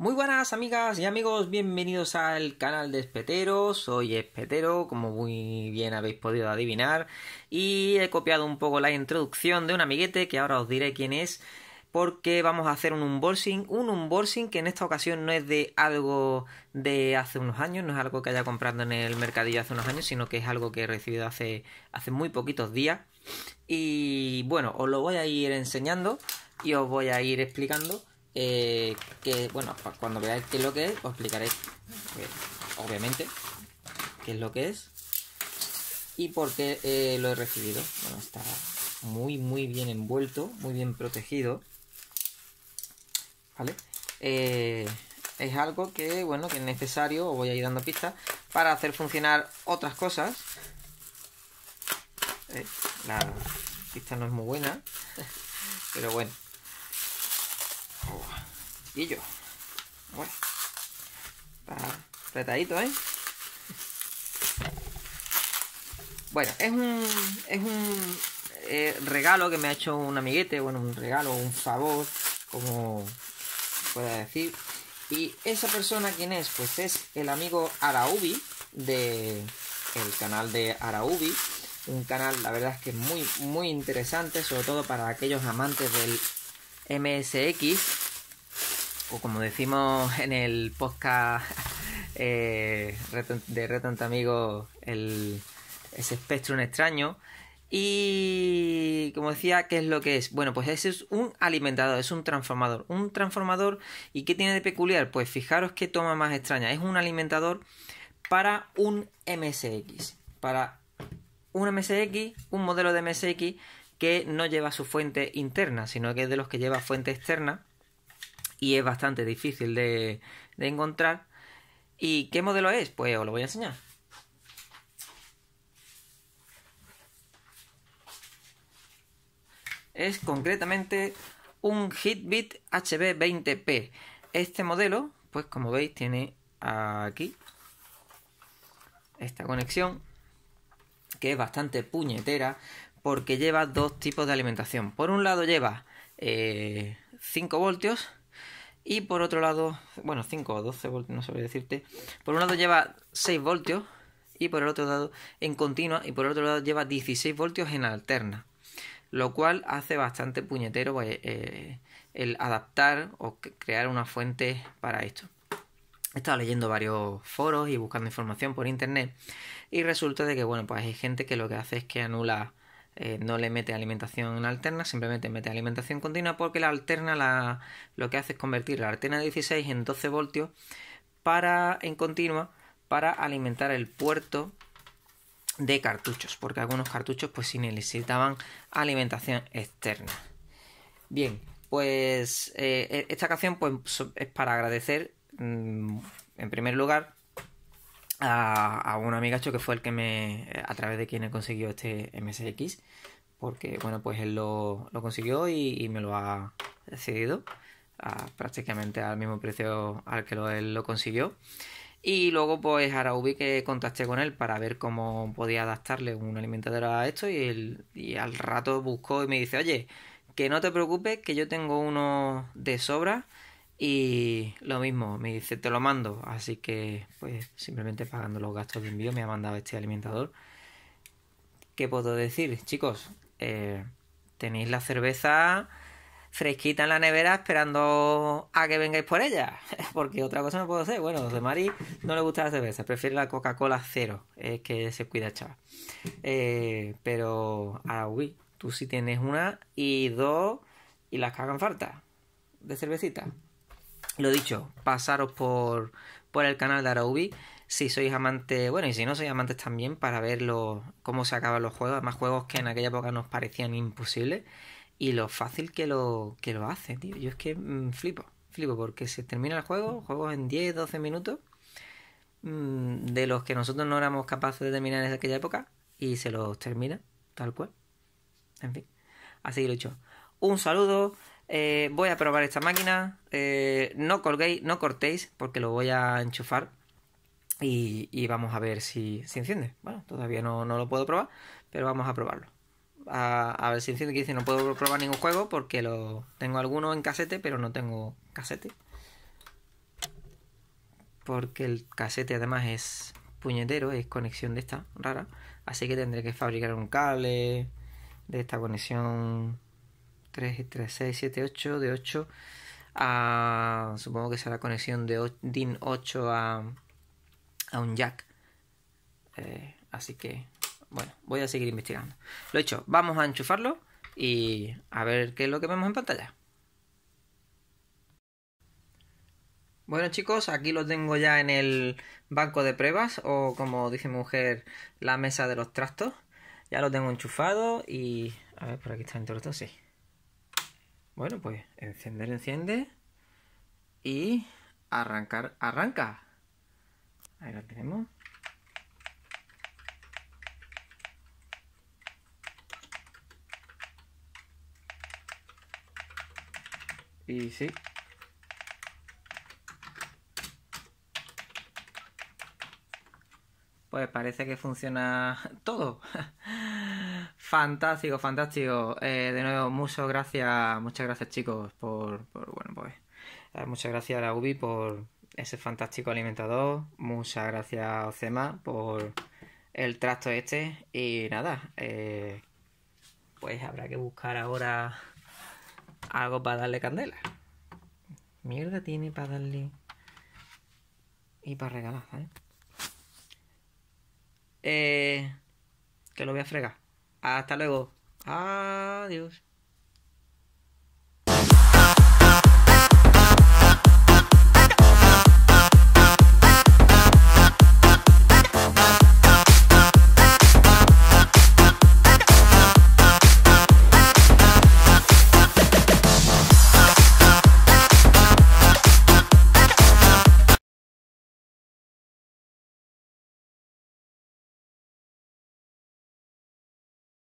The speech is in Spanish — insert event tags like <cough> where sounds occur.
Muy buenas amigas y amigos, bienvenidos al canal de Espetero, soy Espetero, como muy bien habéis podido adivinar, y he copiado un poco la introducción de un amiguete que ahora os diré quién es, porque vamos a hacer un unboxing, un unboxing que en esta ocasión no es de algo de hace unos años, no es algo que haya comprado en el mercadillo hace unos años, sino que es algo que he recibido hace, hace muy poquitos días, y bueno, os lo voy a ir enseñando y os voy a ir explicando eh, que, bueno, cuando veáis qué es lo que es, os explicaré, eh, obviamente, qué es lo que es y por qué eh, lo he recibido. Bueno, está muy, muy bien envuelto, muy bien protegido. ¿Vale? es algo que, bueno, que es necesario, os voy a ir dando pistas, para hacer funcionar otras cosas. la pista no es muy buena, <laughs> pero bueno. Y Bueno. Está ¿eh? Bueno, es un, es un eh, regalo que me ha hecho un amiguete, bueno, un regalo, un favor, como pueda decir. Y esa persona, ¿quién es? Pues es el amigo Araubi, de el canal de Araubi. Un canal, la verdad es que muy, muy interesante, sobre todo para aquellos amantes del MSX o como decimos en el podcast eh, de retante Amigos, el, ese Spectrum extraño. Y como decía, ¿qué es lo que es? Bueno, pues ese es un alimentador, es un transformador. Un transformador, ¿y qué tiene de peculiar? Pues fijaros qué toma más extraña. Es un alimentador para un MSX. Para un MSX, un modelo de MSX que no lleva su fuente interna, sino que es de los que lleva fuente externa y es bastante difícil de, encontrar. ¿Y qué modelo es? Pues os lo voy a enseñar. Es concretamente un Hitbit HB20P. Este modelo, pues como veis, tiene aquí esta conexión que es bastante puñetera porque lleva dos tipos de alimentación. Por un lado lleva 5 eh, voltios y por otro lado, bueno, 5 o 12 voltios, no sabría decirte. Por un lado lleva 6 voltios y por el otro lado en continua y por el otro lado lleva 16 voltios en alterna. Lo cual hace bastante puñetero pues, eh, el adaptar o crear una fuente para esto. He estado leyendo varios foros y buscando información por internet y resulta de que, bueno, pues hay gente que lo que hace es que anula eh, no le mete alimentación alterna, simplemente mete alimentación continua porque la alterna la, lo que hace es convertir la alterna 16 en 12 voltios para, en continua para alimentar el puerto de cartuchos, porque algunos cartuchos pues sí necesitaban alimentación externa. Bien, pues eh, e, esta canción pues, es para agradecer mm, en primer lugar a, un amigacho que fue el que me, a través de quien he conseguido este MSX, porque bueno, pues él lo, lo consiguió y, me lo ha cedido prácticamente al mismo precio al que él lo consiguió. Y luego pues vi que contacté con él para ver cómo podía adaptarle un alimentador a esto y, él, y al rato buscó y me dice, oye, que no te preocupes, que yo tengo uno de sobra y lo mismo, me dice, te lo mando. Así que, pues, simplemente pagando los gastos de envío me ha mandado este alimentador. ¿Qué puedo decir, chicos? Eh, tenéis la cerveza fresquita en la nevera esperando a que vengáis por ella. <laughs> Porque otra cosa no puedo hacer. Bueno, de Mari no le gusta la cerveza, prefiere la Coca-Cola cero. Es que se cuida, chaval. Eh, pero, ah, uy, tú sí tienes una y dos y las cagan falta de cervecita. Lo dicho, pasaros por, por el canal de Araubi si sois amantes, bueno, y si no sois amantes también, para ver cómo se acaban los juegos. Además, juegos que en aquella época nos parecían imposibles y lo fácil que lo, que lo hace, tío. Yo es que mm, flipo, flipo, porque se termina el juego, juegos en 10, 12 minutos, mm, de los que nosotros no éramos capaces de terminar en aquella época, y se los termina, tal cual. En fin, así lo he Un saludo. Eh, voy a probar esta máquina. Eh, no colguéis, no cortéis, porque lo voy a enchufar. Y, vamos a ver si, se enciende. Bueno, todavía no, lo puedo probar, pero vamos a probarlo. A, ver si enciende. Que dice, no puedo probar ningún juego porque lo tengo alguno en casete, pero no tengo casete. Porque el casete además es puñetero, es conexión de esta rara. Así que tendré que fabricar un cable de esta conexión 3, 3, 6, 7, 8, de 8 a, supongo que será conexión de DIN 8 a, un jack. Eh, así que, bueno, voy a seguir investigando. Lo he hecho, vamos a enchufarlo y a ver qué es lo que vemos en pantalla. Bueno chicos, aquí lo tengo ya en el banco de pruebas o como dice mi mujer, la mesa de los trastos. Ya lo tengo enchufado y... A ver, por aquí está el interruptor, sí. Bueno, pues encender, enciende. Y arrancar, arranca. Ahí lo tenemos. Y sí. Pues parece que funciona <laughs> todo. Fantástico, fantástico. Eh, de nuevo, muchas gracias, muchas gracias chicos por, bueno, pues, eh, muchas gracias a la UBI por ese fantástico alimentador, muchas gracias a Ocema por el trasto este y nada, eh, pues habrá que buscar ahora algo para darle candela. Mierda tiene para darle y para regalar, ¿eh? Eh, que lo voy a fregar. Hasta luego. Adiós.